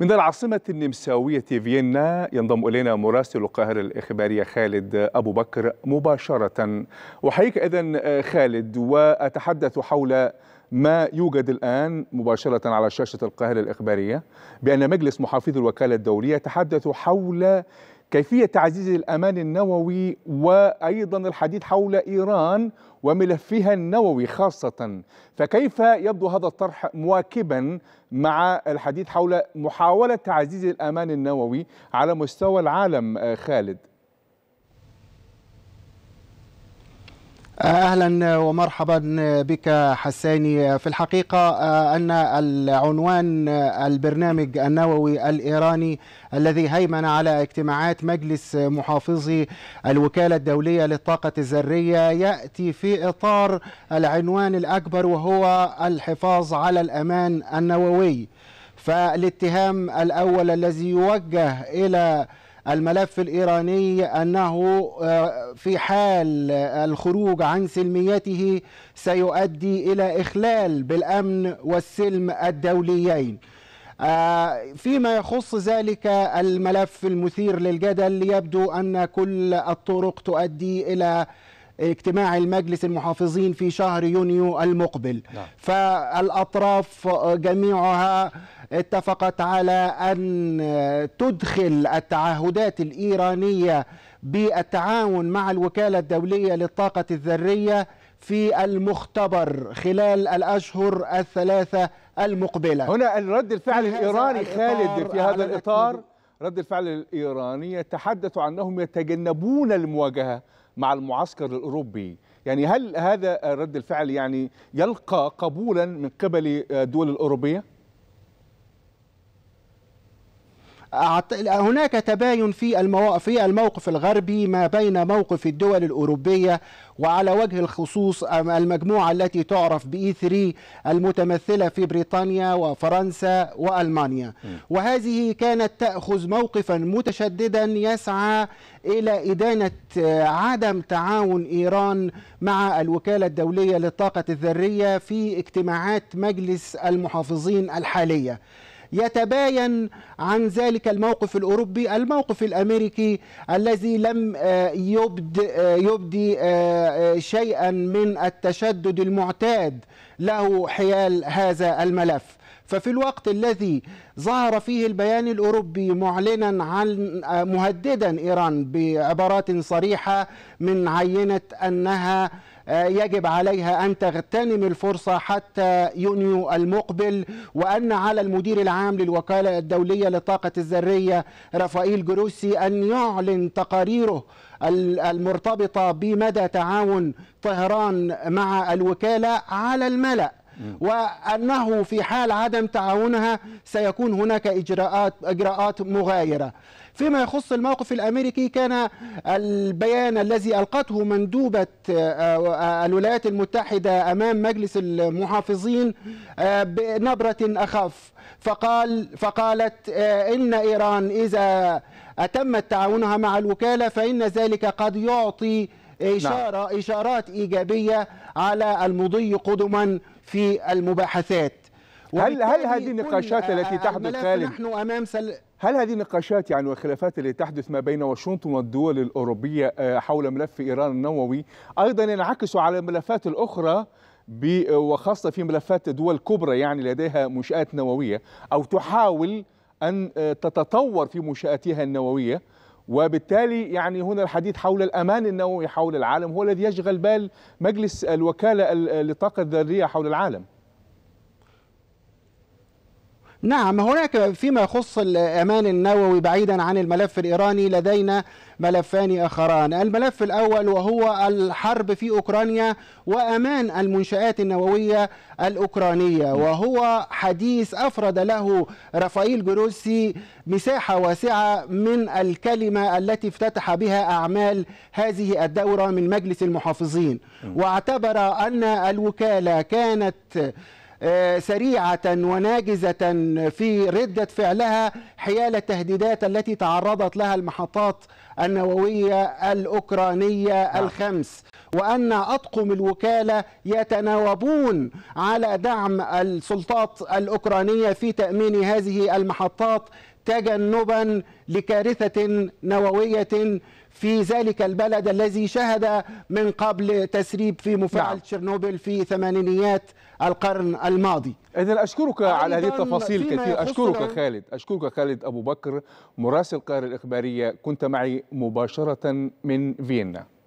من العاصمة النمساوية فيينا ينضم إلينا مراسل القاهرة الإخبارية خالد أبو بكر مباشرة وحيك إذا خالد وأتحدث حول ما يوجد الآن مباشرة على شاشة القاهرة الإخبارية بأن مجلس محافظي الوكالة الدولية يتحدث حول كيفية تعزيز الأمان النووي وأيضا الحديث حول إيران وملفها النووي خاصة فكيف يبدو هذا الطرح مواكبا مع الحديث حول محاولة تعزيز الأمان النووي على مستوى العالم آه، خالد اهلا ومرحبا بك حساني في الحقيقه آه، ان العنوان البرنامج النووي الايراني الذي هيمن على اجتماعات مجلس محافظي الوكاله الدوليه للطاقه الذريه ياتي في اطار العنوان الاكبر وهو الحفاظ على الامان النووي فالاتهام الاول الذي يوجه الى الملف الايراني انه آه، في حال الخروج عن سلميته سيؤدي الى اخلال بالامن والسلم الدوليين آه، فيما يخص ذلك الملف المثير للجدل يبدو ان كل الطرق تؤدي الى اجتماع المجلس المحافظين في شهر يونيو المقبل نعم. فالأطراف جميعها اتفقت على أن تدخل التعهدات الإيرانية بالتعاون مع الوكالة الدولية للطاقة الذرية في المختبر خلال الأشهر الثلاثة المقبلة هنا الرد الفعل الإيراني خالد في هذا الإطار رد الفعل الإيراني تحدثوا عنهم يتجنبون المواجهة مع المعسكر الأوروبي يعني هل هذا رد الفعل يعني يلقى قبولا من قبل الدول الأوروبية؟ هناك تباين في في الموقف الغربي ما بين موقف الدول الأوروبية وعلى وجه الخصوص المجموعة التي تعرف بإي 3 المتمثلة في بريطانيا وفرنسا وألمانيا وهذه كانت تأخذ موقفا متشددا يسعى إلى إدانة آه، عدم تعاون إيران مع الوكالة الدولية للطاقة الذرية في اجتماعات مجلس المحافظين الحالية يتباين عن ذلك الموقف الأوروبي الموقف الأمريكي الذي لم آه، آه، يبدي, آه، شيئا من التشدد المعتاد له حيال هذا الملف ففي الوقت الذي ظهر فيه البيان الاوروبي معلنا عن مهددا ايران بعبارات صريحه من عينه انها آه، يجب عليها ان تغتنم الفرصه حتى يونيو المقبل وان على المدير العام للوكاله الدوليه للطاقه الذريه رافائيل جروسي ان يعلن تقاريره المرتبطة بمدى تعاون طهران مع الوكالة على الملأ وأنه في حال عدم تعاونها سيكون هناك إجراءات إجراءات مغايرة فيما يخص الموقف الأمريكي كان البيان الذي ألقته مندوبة آه، الولايات المتحدة أمام مجلس المحافظين آه، بنبرة أخف فقال فقالت آه، إن إيران إذا أتمت تعاونها مع الوكالة فإن ذلك قد يعطي نعم. إشارة نعم. إشارات إيجابية على المضي قدما في المباحثات هل هل هذه النقاشات آه، التي تحدث خالد نحن امام سل... هل هذه النقاشات يعني والخلافات التي تحدث ما بين واشنطن والدول الاوروبيه آه، حول ملف ايران النووي ايضا ينعكس على الملفات الاخرى وخاصه في ملفات دول كبرى يعني لديها منشات نوويه او تحاول ان آه، تتطور في منشاتها النوويه وبالتالي يعني هنا الحديث حول الأمان النووي حول العالم هو الذي يشغل بال مجلس الوكالة للطاقة الذرية حول العالم نعم هناك فيما يخص الأمان النووي بعيدا عن الملف الإيراني لدينا ملفان آخران الملف الأول وهو الحرب في أوكرانيا وأمان المنشآت النووية الأوكرانية وهو حديث أفرد له رافائيل جروسي مساحة واسعة من الكلمة التي افتتح بها أعمال هذه الدورة من مجلس المحافظين واعتبر أن الوكالة كانت آه، سريعة وناجزة في ردة فعلها حيال التهديدات التي تعرضت لها المحطات النووية الأوكرانية نعم. الخمس وأن أطقم الوكالة يتناوبون على دعم السلطات الأوكرانية في تأمين هذه المحطات تجنبا لكارثه نوويه في ذلك البلد الذي شهد من قبل تسريب في مفاعل نعم. تشيرنوبل في ثمانينيات القرن الماضي إذا أشكرك على هذه التفاصيل كثير أشكرك خالد أشكرك خالد أبو بكر مراسل القاهرة الإخبارية كنت معي مباشرة من فيينا